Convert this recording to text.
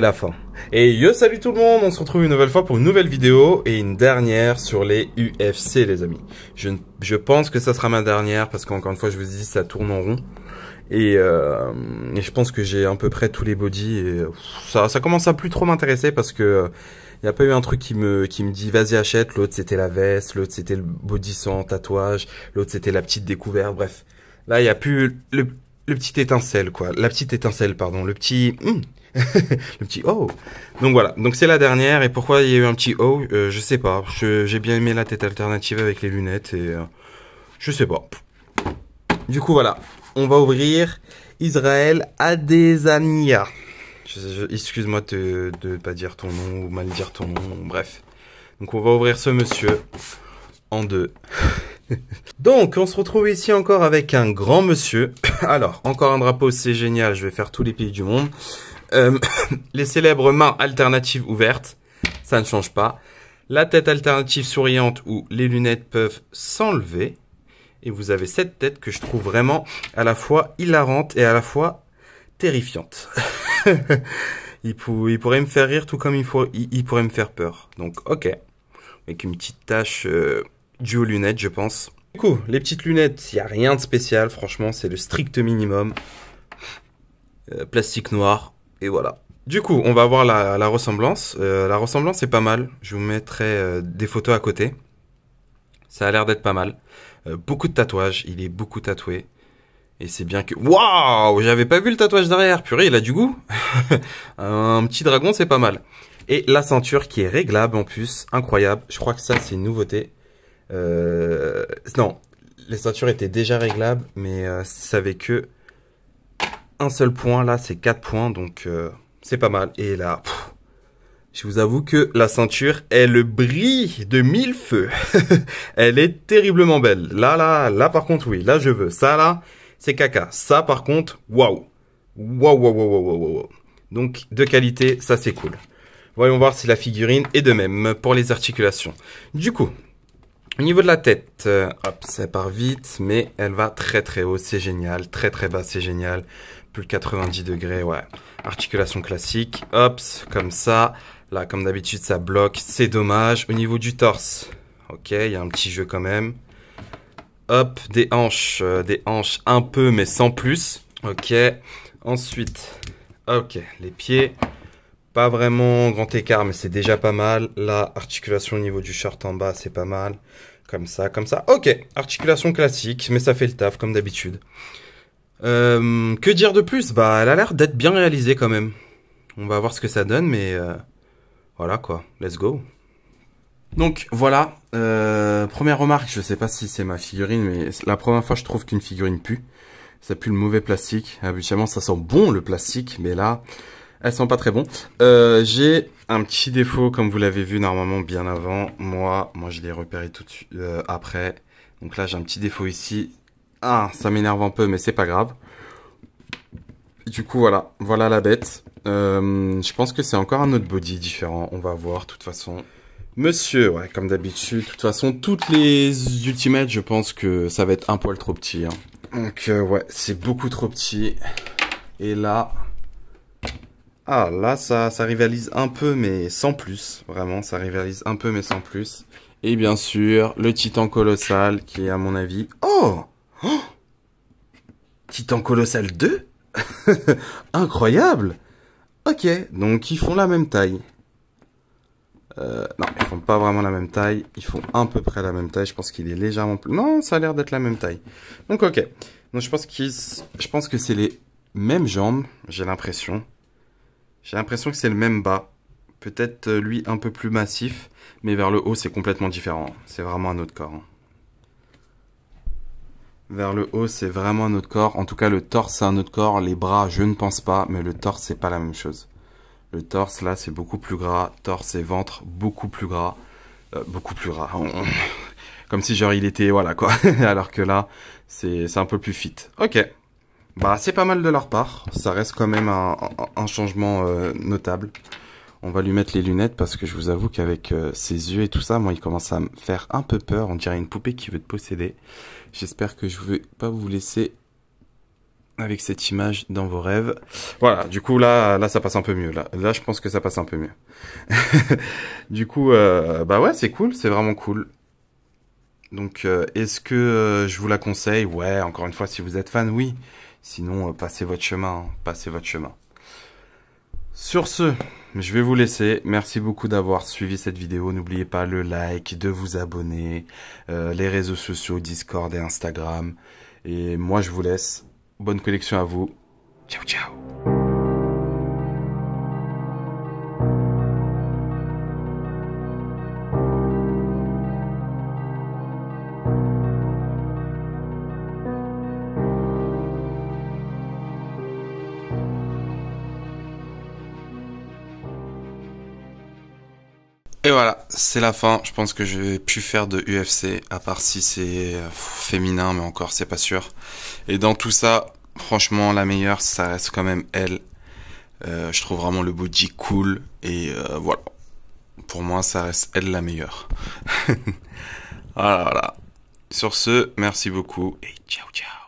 la fin. Et yo, salut tout le monde, on se retrouve une nouvelle fois pour une nouvelle vidéo et une dernière sur les UFC les amis. Je, je pense que ça sera ma dernière parce qu'encore une fois je vous dis ça tourne en rond. Et, euh, je pense que j'ai à peu près tous les bodies et ça, ça commence à plus trop m'intéresser parce que il euh, n'y a pas eu un truc qui me, qui me dit vas-y achète, l'autre c'était la veste, l'autre c'était le body sans tatouage, l'autre c'était la petite découverte, bref. Là il n'y a plus le le petit étincelle, quoi. La petite étincelle, pardon. Le petit... Hmm. le petit oh donc voilà donc c'est la dernière et pourquoi il y a eu un petit oh euh, je sais pas j'ai bien aimé la tête alternative avec les lunettes et euh, je sais pas du coup voilà on va ouvrir Israël Adesanya excuse-moi de ne pas dire ton nom ou mal dire ton nom bref donc on va ouvrir ce monsieur en deux Donc, on se retrouve ici encore avec un grand monsieur. Alors, encore un drapeau, c'est génial, je vais faire tous les pays du monde. Euh, les célèbres mains alternatives ouvertes, ça ne change pas. La tête alternative souriante où les lunettes peuvent s'enlever. Et vous avez cette tête que je trouve vraiment à la fois hilarante et à la fois terrifiante. il, pourrait me faire rire tout comme il, pourrait me faire peur. Donc, ok. Avec une petite tache... Euh, duo lunettes, je pense. Du coup, les petites lunettes, il n'y a rien de spécial, franchement, c'est le strict minimum. Euh, plastique noir, et voilà. Du coup, on va voir la, ressemblance. Euh, la ressemblance est pas mal. Je vous mettrai euh, des photos à côté. Ça a l'air d'être pas mal. beaucoup de tatouages. Il est beaucoup tatoué. Et c'est bien que... Waouh J'avais pas vu le tatouage derrière. Purée, il a du goût. Un petit dragon, c'est pas mal. Et la ceinture qui est réglable en plus. Incroyable. Je crois que ça, c'est une nouveauté. Euh, non, les ceintures étaient déjà réglables, mais euh, ça avait que un seul point. Là, c'est quatre points, donc euh, c'est pas mal. Et là, je vous avoue que la ceinture, elle brille de mille feux. elle est terriblement belle. Là, là, là, par contre, oui. Là, je veux. Ça, là, c'est caca. Ça, par contre, waouh. Waouh, waouh, waouh, waouh, waouh. Donc, de qualité, ça, c'est cool. Voyons voir si la figurine est de même pour les articulations. Du coup, au niveau de la tête, euh, hop, ça part vite, mais elle va très très haut, c'est génial. Très très bas, c'est génial. Plus de 90 degrés, ouais. Articulation classique, hop, comme ça. Là, comme d'habitude, ça bloque, c'est dommage. Au niveau du torse, ok, il y a un petit jeu quand même. Hop, des hanches, euh, des hanches un peu, mais sans plus. Ok, ensuite, ok, les pieds. Pas vraiment grand écart, mais c'est déjà pas mal. Là, articulation au niveau du short en bas, c'est pas mal. Comme ça, comme ça. Ok, articulation classique, mais ça fait le taf, comme d'habitude. Euh, que dire de plus Bah, elle a l'air d'être bien réalisée quand même. On va voir ce que ça donne, mais euh, voilà quoi. Let's go. Donc voilà, euh, première remarque, je sais pas si c'est ma figurine, mais la première fois je trouve qu'une figurine pue. Ça pue le mauvais plastique. Habituellement ça sent bon le plastique, mais là, elles sont pas très bonnes. Euh, j'ai un petit défaut, comme vous l'avez vu normalement bien avant. Moi, moi je l'ai repéré tout de suite euh, après. Donc là, j'ai un petit défaut ici. Ah, ça m'énerve un peu, mais c'est pas grave. Du coup, voilà. Voilà la bête. Euh, je pense que c'est encore un autre body différent. On va voir, de toute façon. Monsieur, ouais, comme d'habitude. De toute façon, toutes les Ultimates, je pense que ça va être un poil trop petit. Hein. Donc, ouais, c'est beaucoup trop petit. Et là, ah, là, ça, ça rivalise un peu, mais sans plus. Vraiment, ça rivalise un peu, mais sans plus. Et bien sûr, le Titan Colossal, qui est à mon avis... Oh, oh! Titan Colossal 2 Incroyable Ok, donc ils font la même taille. Euh, non, ils font pas vraiment la même taille. Ils font à peu près la même taille. Je pense qu'il est légèrement plus... Non, ça a l'air d'être la même taille. Donc ok. Donc je pense, qu'ils... je pense que c'est les mêmes jambes, j'ai l'impression. J'ai l'impression que c'est le même bas. Peut-être euh, lui un peu plus massif, mais vers le haut c'est complètement différent. C'est vraiment un autre corps. Hein. Vers le haut c'est vraiment un autre corps. En tout cas le torse c'est un autre corps. Les bras je ne pense pas, mais le torse c'est pas la même chose. Le torse là c'est beaucoup plus gras. Torse et ventre beaucoup plus gras. Euh, beaucoup plus gras. Comme si genre il était voilà quoi. Alors que là c'est un peu plus fit. Ok, bah, c'est pas mal de leur part. Ça reste quand même un, un changement euh, notable. On va lui mettre les lunettes parce que je vous avoue qu'avec euh, ses yeux et tout ça, moi, il commence à me faire un peu peur. On dirait une poupée qui veut te posséder. J'espère que je vais pas vous laisser avec cette image dans vos rêves. Voilà, du coup là, là ça passe un peu mieux. Là, là je pense que ça passe un peu mieux. du coup, euh, bah ouais, c'est cool, c'est vraiment cool. Donc, euh, est-ce que je vous la conseille Ouais, encore une fois, si vous êtes fan, oui. Sinon, euh, passez votre chemin, hein, passez votre chemin. Sur ce, je vais vous laisser. Merci beaucoup d'avoir suivi cette vidéo. N'oubliez pas le like, de vous abonner, euh, les réseaux sociaux, Discord et Instagram. Et moi, je vous laisse. Bonne collection à vous. Ciao, ciao. Et voilà, c'est la fin. Je pense que je vais plus faire de UFC, à part si c'est euh, féminin, mais encore, c'est pas sûr. Et dans tout ça, franchement, la meilleure, ça reste quand même elle. Euh, je trouve vraiment le body cool. Et euh, voilà. Pour moi, ça reste elle la meilleure. voilà, voilà. Sur ce, merci beaucoup et ciao, ciao.